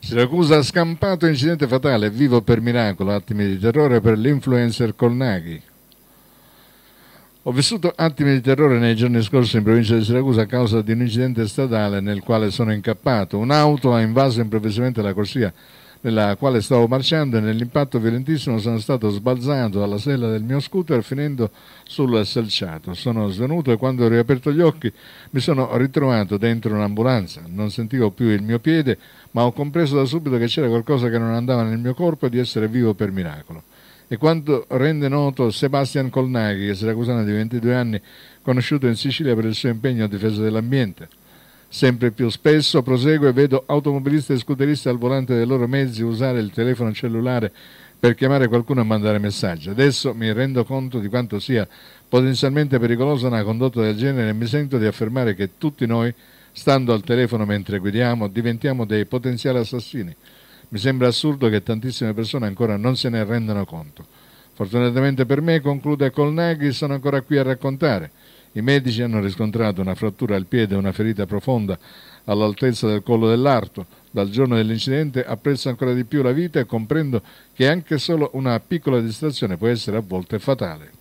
Siracusa ha scampato incidente fatale, vivo per miracolo, attimi di terrore per l'influencer Colnaghi. Ho vissuto attimi di terrore nei giorni scorsi in provincia di Siracusa a causa di un incidente stradale nel quale sono incappato. Un'auto ha invaso improvvisamente la corsia nella quale stavo marciando e nell'impatto violentissimo sono stato sbalzato dalla sella del mio scooter finendo sul selciato. Sono svenuto e quando ho riaperto gli occhi mi sono ritrovato dentro un'ambulanza. Non sentivo più il mio piede, ma ho compreso da subito che c'era qualcosa che non andava nel mio corpo e di essere vivo per miracolo. E quanto rende noto Sebastian Colnaghi, che siracusano di 22 anni, conosciuto in Sicilia per il suo impegno a difesa dell'ambiente. Sempre più spesso, prosegue, vedo automobilisti e scooteristi al volante dei loro mezzi usare il telefono cellulare per chiamare qualcuno e mandare messaggi. Adesso mi rendo conto di quanto sia potenzialmente pericolosa una condotta del genere e mi sento di affermare che tutti noi, stando al telefono mentre guidiamo, diventiamo dei potenziali assassini. Mi sembra assurdo che tantissime persone ancora non se ne rendano conto. Fortunatamente per me, conclude Colnaghi, sono ancora qui a raccontare. I medici hanno riscontrato una frattura al piede e una ferita profonda all'altezza del collo dell'arto. Dal giorno dell'incidente apprezzo ancora di più la vita e comprendo che anche solo una piccola distrazione può essere a volte fatale.